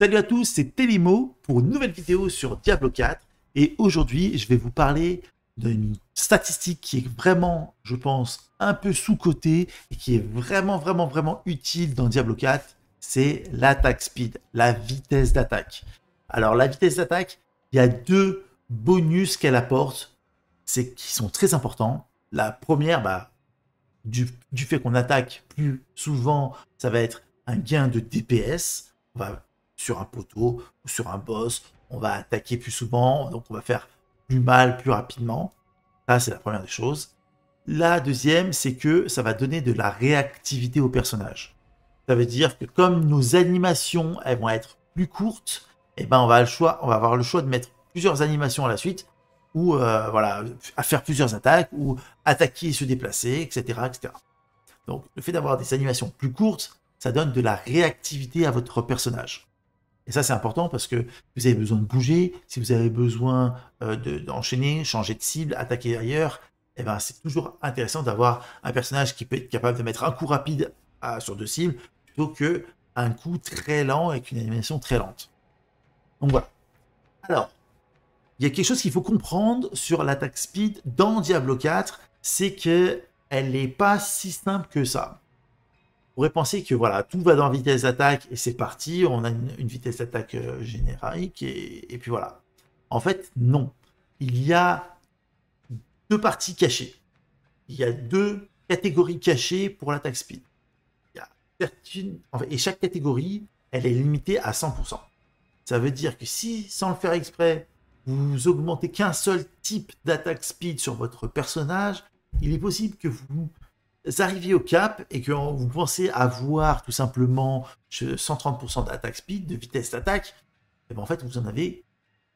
Salut à tous, c'est Télimo pour une nouvelle vidéo sur Diablo 4 et aujourd'hui je vais vous parler d'une statistique qui est vraiment, je pense, un peu sous-cotée et qui est vraiment, vraiment, vraiment utile dans Diablo 4, c'est l'attaque speed, la vitesse d'attaque. Alors la vitesse d'attaque, il y a deux bonus qu'elle apporte, c'est qui sont très importants. La première, bah, du, du fait qu'on attaque plus souvent, ça va être un gain de DPS. On va sur un poteau ou sur un boss. On va attaquer plus souvent, donc on va faire plus mal plus rapidement. Ça, c'est la première des choses. La deuxième, c'est que ça va donner de la réactivité au personnage. Ça veut dire que comme nos animations, elles vont être plus courtes, et eh ben on va, le choix, on va avoir le choix de mettre plusieurs animations à la suite, ou euh, voilà, à faire plusieurs attaques, ou attaquer et se déplacer, etc. etc. Donc le fait d'avoir des animations plus courtes, ça donne de la réactivité à votre personnage. Et ça, c'est important parce que vous avez besoin de bouger, si vous avez besoin euh, d'enchaîner, changer de cible, attaquer ailleurs, eh ben, c'est toujours intéressant d'avoir un personnage qui peut être capable de mettre un coup rapide sur deux cibles plutôt qu'un coup très lent avec une animation très lente. Donc voilà. Alors, il y a quelque chose qu'il faut comprendre sur l'attaque speed dans Diablo 4, c'est qu'elle n'est pas si simple que ça penser que voilà, tout va dans vitesse d'attaque et c'est parti, on a une, vitesse d'attaque euh, générique et, et, puis voilà. En fait, non. Il y a deux parties cachées. Il y a deux catégories cachées pour l'attaque speed. Il y a en et chaque catégorie, elle est limitée à 100%. Ça veut dire que si, sans le faire exprès, vous augmentez qu'un seul type d'attaque speed sur votre personnage, il est possible que vous arrivez au cap et que vous pensez avoir tout simplement 130% d'attaque speed, de vitesse d'attaque, et eh ben, en fait vous en avez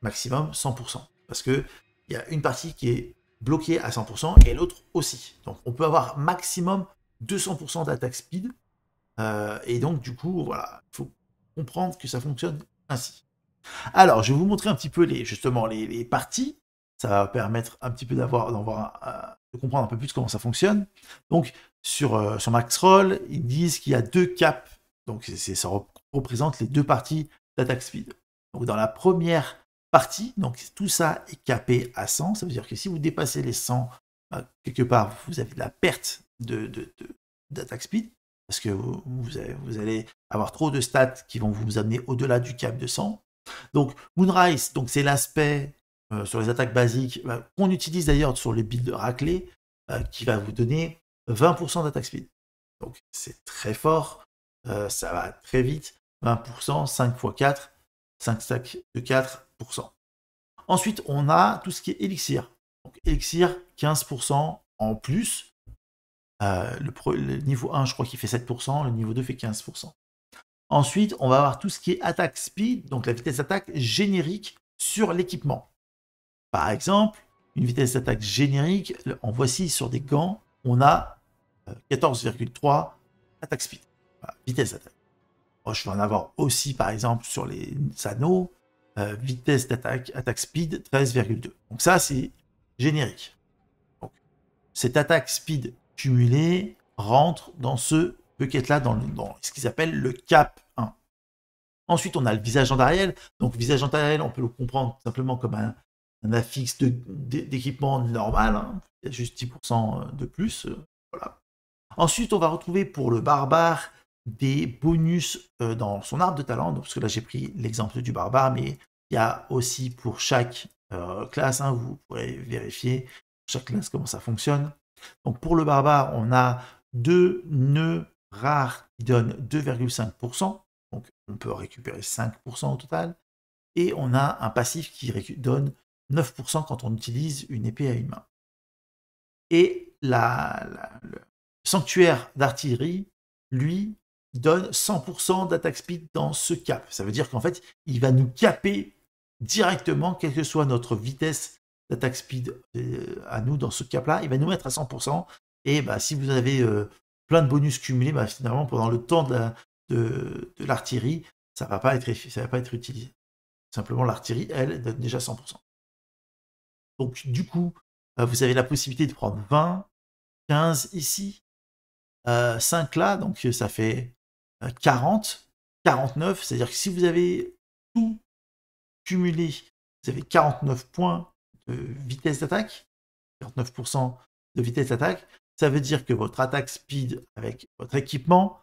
maximum 100%. Parce qu'il y a une partie qui est bloquée à 100% et l'autre aussi. Donc on peut avoir maximum 200% d'attaque speed. Euh, et donc du coup, voilà, il faut comprendre que ça fonctionne ainsi. Alors je vais vous montrer un petit peu les, justement les, parties. Ça va permettre un petit peu d'avoir d'en un, euh, de comprendre un peu plus comment ça fonctionne. Donc, sur, euh, sur Maxroll, ils disent qu'il y a deux caps. Donc, c'est ça représente les deux parties d'attaque speed. Donc, dans la première partie, donc tout ça est capé à 100. Ça veut dire que si vous dépassez les 100, bah, quelque part, vous avez de la perte de, de, d'attaque speed. Parce que vous, vous, vous, allez avoir trop de stats qui vont vous amener au-delà du cap de 100. Donc, Moonrise, donc c'est l'aspect euh, sur les attaques basiques, bah, qu'on utilise d'ailleurs sur les builds raclés, euh, qui va vous donner 20% d'attaque speed. Donc c'est très fort, euh, ça va très vite, 20%, 5 x 4, 5 stacks de 4%. Ensuite, on a tout ce qui est élixir. Donc élixir, 15% en plus. le, niveau 1, je crois qu'il fait 7%, le niveau 2 fait 15%. Ensuite, on va avoir tout ce qui est attaque speed, donc la vitesse d'attaque générique sur l'équipement. Par exemple, une vitesse d'attaque générique, en voici sur des gants, on a 14,3 euh, attaque speed, vitesse d'attaque. je vais en avoir aussi, par exemple, sur les anneaux, vitesse d'attaque, attaque speed 13,2. Donc ça, c'est générique. Donc, cette attaque speed cumulée rentre dans ce bucket-là, dans, ce qu'ils appellent le cap 1. Ensuite, on a le visage en Donc, visage en on peut le comprendre simplement comme un, un affixe d'équipement normal, hein. a juste 10% euh, de plus. Euh, voilà. Ensuite, on va retrouver pour le barbare des bonus euh, dans son arbre de talent, donc, parce que là j'ai pris l'exemple du barbare, mais il y a aussi pour chaque classe, hein, vous pourrez vérifier chaque classe comment ça fonctionne. Donc pour le barbare, on a deux nœuds rares qui donnent 2,5%, donc on peut récupérer 5% au total, et on a un passif qui donne 9% quand on utilise une épée à une main. Et la, le sanctuaire d'artillerie, lui, donne 100% d'attaque speed dans ce cap. Ça veut dire qu'en fait, il va nous caper directement, quelle que soit notre vitesse d'attaque speed euh, à nous dans ce cap-là, il va nous mettre à 100%. Et bah, si vous avez euh, plein de bonus cumulés, bah, finalement, pendant le temps de l'artillerie, ça ne va, ça va pas être utilisé. Simplement, l'artillerie, elle, donne déjà 100%. Donc, du coup, euh, vous avez la possibilité de prendre 20, 15 ici, 5 euh, là, donc euh, ça fait 40, 49. C'est-à-dire que si vous avez tout cumulé, vous avez 49 points de vitesse d'attaque, 49% de vitesse d'attaque. Ça veut dire que votre attaque speed avec votre équipement,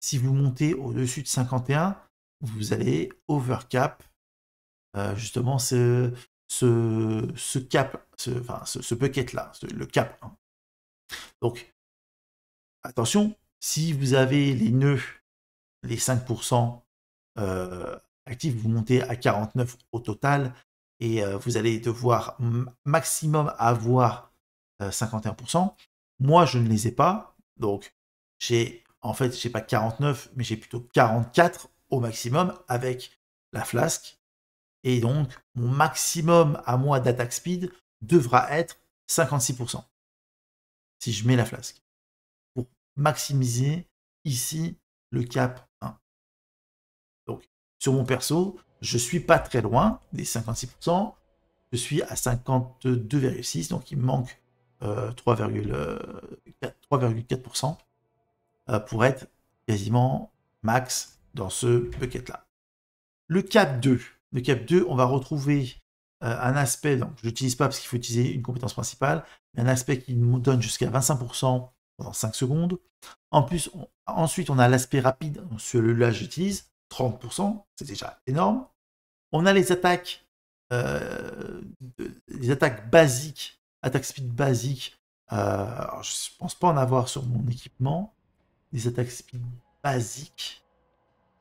si vous montez au-dessus de 51, vous allez overcap justement ce, ce, cap, ce, enfin, bucket-là, le cap Donc, attention, si vous avez les nœuds, les 5% euh, actifs, vous montez à 49 au total et euh, vous allez devoir maximum avoir 51%. Euh, Moi, je ne les ai pas, donc j'ai en fait, j'ai pas 49, mais j'ai plutôt 44 au maximum avec la flasque et donc, mon maximum à moi d'attaque speed devra être 56%. Si je mets la flasque. Pour maximiser ici le cap 1. Donc, sur mon perso, je suis pas très loin des 56%. Je suis à 52,6. Donc, il me manque euh, 3,4% euh, euh, pour être quasiment max dans ce bucket-là. Le cap 2, CAP 2, on va retrouver euh, un aspect, donc je n'utilise pas parce qu'il faut utiliser une compétence principale, mais un aspect qui nous donne jusqu'à 25% pendant 5 secondes. En plus, ensuite, on a l'aspect rapide, celui-là j'utilise, 30%, c'est déjà énorme. On a les attaques, euh, les attaques basiques, attaque speed basique. Je euh, ne je pense pas en avoir sur mon équipement. les attaques speed basiques.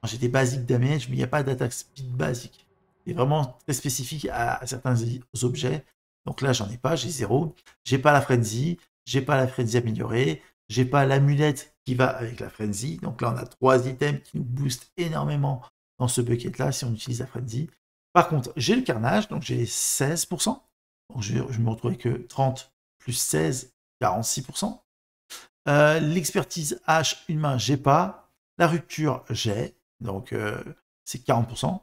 J'ai des basiques damage, mais il n'y a pas d'attaque speed basique est vraiment très spécifique à, certains objets. Donc là, j'en ai pas, j'ai zéro. J'ai pas la frenzy, j'ai pas la frenzy améliorée, j'ai pas l'amulette qui va avec la frenzy. Donc là, on a trois items qui nous boostent énormément dans ce bucket-là si on utilise la frenzy. Par contre, j'ai le carnage, donc j'ai 16%. Donc je, me retrouve que 30 plus 16, 46%. Euh, l'expertise H, une main, j'ai pas. La rupture, j'ai. Donc euh, c'est 40%.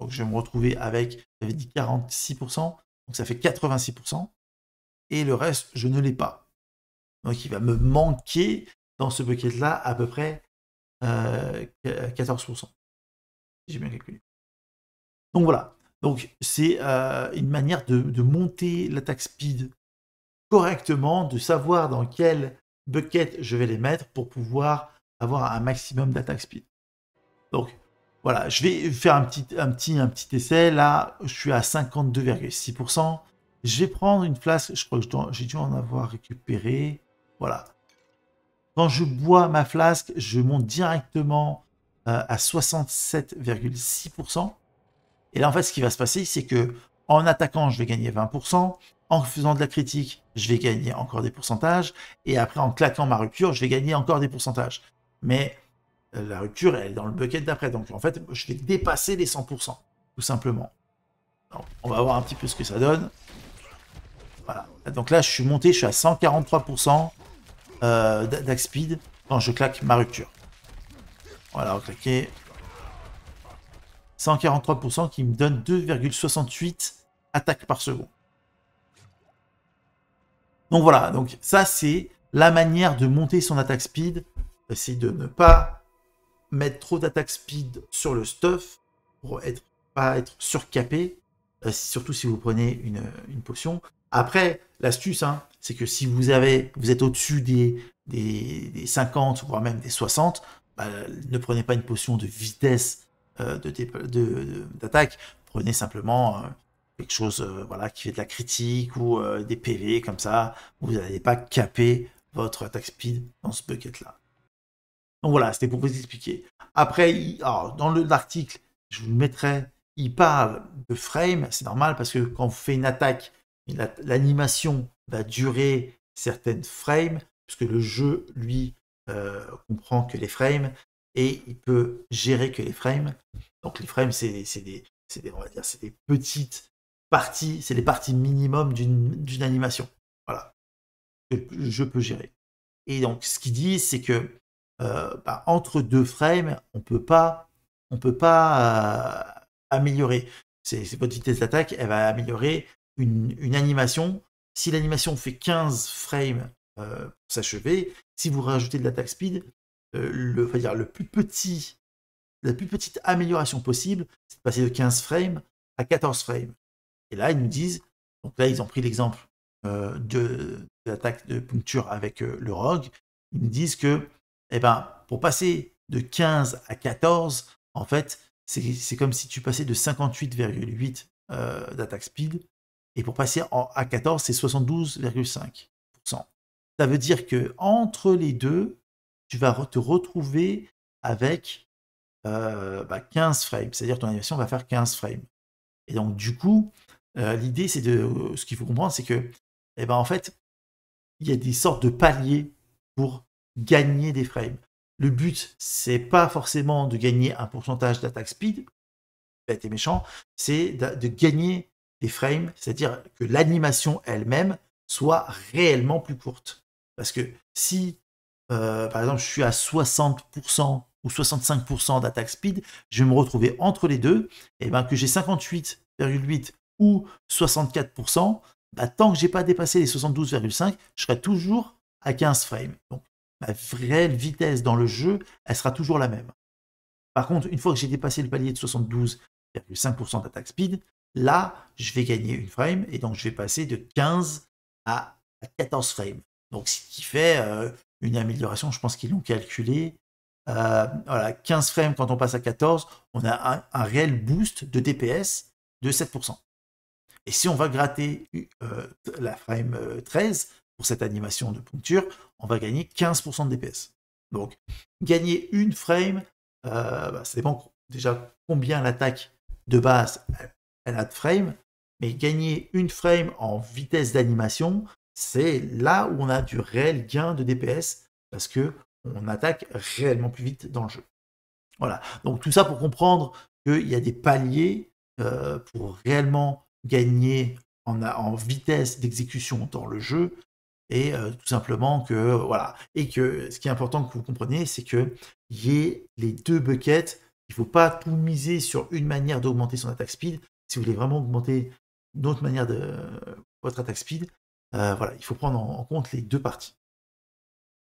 Donc je vais me retrouver avec, j'avais dit 46%, donc ça fait 86%, et le reste, je ne l'ai pas. Donc il va me manquer dans ce bucket-là à peu près euh, 14%. J'ai bien calculé. Donc voilà, donc c'est euh, une manière de, de monter l'attaque speed correctement, de savoir dans quel bucket je vais les mettre pour pouvoir avoir un maximum d'attaque speed. Donc voilà, je vais faire un petit, un petit, un petit essai. Là, je suis à 52,6%. Je vais prendre une flasque. Je crois que j'ai dû en avoir récupéré. Voilà. Quand je bois ma flasque, je monte directement euh, à 67,6%. Et là, en fait, ce qui va se passer, c'est que en attaquant, je vais gagner 20%. En faisant de la critique, je vais gagner encore des pourcentages. Et après, en claquant ma rupture, je vais gagner encore des pourcentages. Mais la rupture, elle est dans le bucket d'après. Donc en fait, je vais dépasser les 100%, tout simplement. on va voir un petit peu ce que ça donne. Voilà. Donc là, je suis monté, je suis à 143% euh, speed quand je claque ma rupture. Voilà, on claquer. 143% qui me donne 2,68 attaques par seconde. Donc voilà, donc ça c'est la manière de monter son attaque speed, c'est de ne pas mettre trop d'attaque speed sur le stuff pour être pas être surcapé, euh, surtout si vous prenez une, potion. Après, l'astuce, hein, c'est que si vous avez, vous êtes au-dessus des, des, 50, voire même des 60, bah, ne prenez pas une potion de vitesse euh, d'attaque, prenez simplement euh, quelque chose voilà, qui fait de la critique ou des PV comme ça, vous n'allez pas caper votre attaque speed dans ce bucket-là. Donc voilà, c'était pour vous expliquer. Après, dans l'article, je vous le mettrai, il parle de frame, c'est normal parce que quand vous faites une attaque, l'animation va durer certaines frames, puisque le jeu, lui, euh, comprend que les frames et il peut gérer que les frames. Donc les frames, c'est des, des, c'est des, petites parties, c'est les parties minimum d'une animation. Voilà. Que je peux gérer. Et donc ce qu'il dit, c'est que euh, bah, entre deux frames, on peut pas, on peut pas euh, améliorer. C'est votre vitesse d'attaque, elle va améliorer une, animation. Si l'animation fait 15 frames euh, pour s'achever, si vous rajoutez de l'attaque speed, le, enfin, dire, le plus petit, la plus petite amélioration possible, c'est de passer de 15 frames à 14 frames. Et là, ils nous disent, donc là, ils ont pris l'exemple de, de l'attaque de puncture avec le rogue. Ils nous disent que eh ben, pour passer de 15 à 14, en fait, c'est comme si tu passais de 58,8 euh, d'attaque speed, et pour passer à 14, c'est 72,5%. Ça veut dire que entre les deux, tu vas te retrouver avec 15 euh, bah, frames, c'est-à-dire ton animation va faire 15 frames. Et donc du coup, euh, l'idée c'est de, ce qu'il faut comprendre, c'est que, eh ben en fait, il y a des sortes de paliers pour gagner des frames. Le but, c'est pas forcément de gagner un pourcentage d'attaque speed, bête méchant, c'est de gagner des frames, c'est-à-dire que l'animation elle-même soit réellement plus courte. Parce que si, euh, par exemple, je suis à 60% ou 65% d'attaque speed, je vais me retrouver entre les deux, et bien que j'ai 58,8 ou 64%, bah, tant que j'ai pas dépassé les 72,5, je serai toujours à 15 frames. Donc ma vraie vitesse dans le jeu, elle sera toujours la même. Par contre, une fois que j'ai dépassé le palier de 72,5% d'attaque speed, là, je vais gagner une frame et donc je vais passer de 15 à 14 frames. Donc, ce qui fait euh, une amélioration, je pense qu'ils l'ont calculé. Euh, voilà, 15 frames quand on passe à 14, on a un, réel boost de DPS de 7%. Et si on va gratter euh, la frame 13, cette animation de poncture, on va gagner 15% de DPS. Donc, gagner une frame, c'est euh, bon bah, ça déjà combien l'attaque de base elle a de frame, mais gagner une frame en vitesse d'animation, c'est là où on a du réel gain de DPS parce que on attaque réellement plus vite dans le jeu. Voilà. Donc tout ça pour comprendre qu'il y a des paliers euh, pour réellement gagner en, en vitesse d'exécution dans le jeu et tout simplement que voilà et que ce qui est important que vous compreniez c'est que y ait les deux buckets il ne faut pas tout miser sur une manière d'augmenter son attaque speed si vous voulez vraiment augmenter d'autres manière de euh, votre attaque speed voilà il faut prendre en, compte les deux parties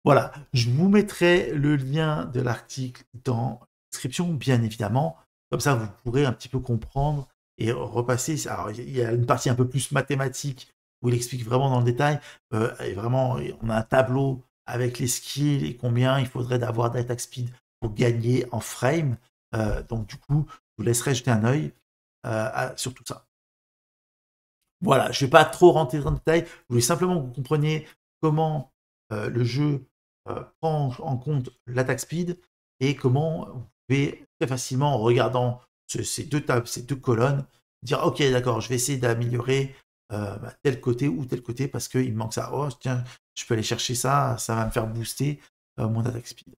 voilà je vous mettrai le lien de l'article dans la description bien évidemment comme ça vous pourrez un petit peu comprendre et repasser alors il y a une partie un peu plus mathématique où il explique vraiment dans le détail. Euh, et vraiment, on a un tableau avec les skills et combien il faudrait d'avoir d'attaque speed pour gagner en frame. Euh, donc du coup, je vous laisserai jeter un œil euh, sur tout ça. Voilà, je vais pas trop rentrer dans le détail. Je voulais simplement que vous compreniez comment le jeu prend en compte l'attaque speed et comment vous pouvez très facilement, en regardant ces, deux tables, ces deux colonnes, dire ok d'accord, je vais essayer d'améliorer euh, bah, tel côté ou tel côté parce qu'il me manque ça. Oh, tiens, je peux aller chercher ça, ça va me faire booster euh, mon attaque speed.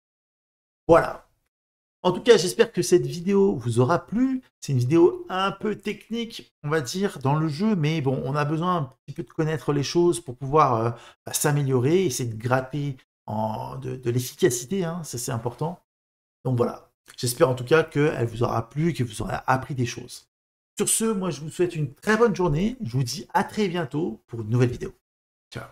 Voilà. En tout cas, j'espère que cette vidéo vous aura plu. C'est une vidéo un peu technique, on va dire, dans le jeu, mais bon, on a besoin un petit peu de connaître les choses pour pouvoir euh, bah, s'améliorer, essayer de gratter de, l'efficacité, hein, ça c'est important. Donc voilà. J'espère en tout cas qu'elle vous aura plu que vous aurez appris des choses. Sur ce, moi, je vous souhaite une très bonne journée. Je vous dis à très bientôt pour une nouvelle vidéo. Ciao.